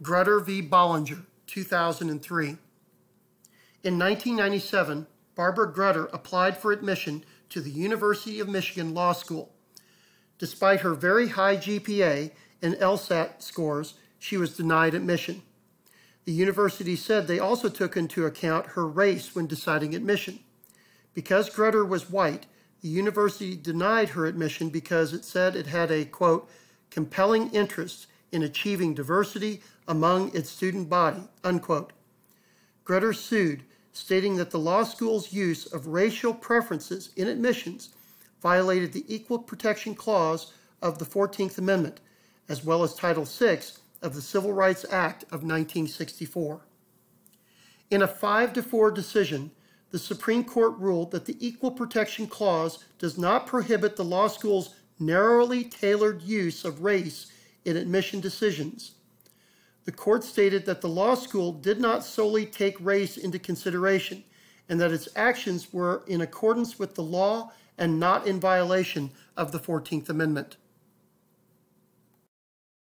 Grutter v. Bollinger, 2003. In 1997, Barbara Grutter applied for admission to the University of Michigan Law School. Despite her very high GPA and LSAT scores, she was denied admission. The university said they also took into account her race when deciding admission. Because Grutter was white, the university denied her admission because it said it had a, quote, compelling interest in achieving diversity among its student body, unquote. Grutter sued, stating that the law school's use of racial preferences in admissions violated the Equal Protection Clause of the 14th Amendment, as well as Title VI of the Civil Rights Act of 1964. In a 5 to 4 decision, the Supreme Court ruled that the Equal Protection Clause does not prohibit the law school's narrowly tailored use of race in admission decisions. The court stated that the law school did not solely take race into consideration and that its actions were in accordance with the law and not in violation of the 14th Amendment.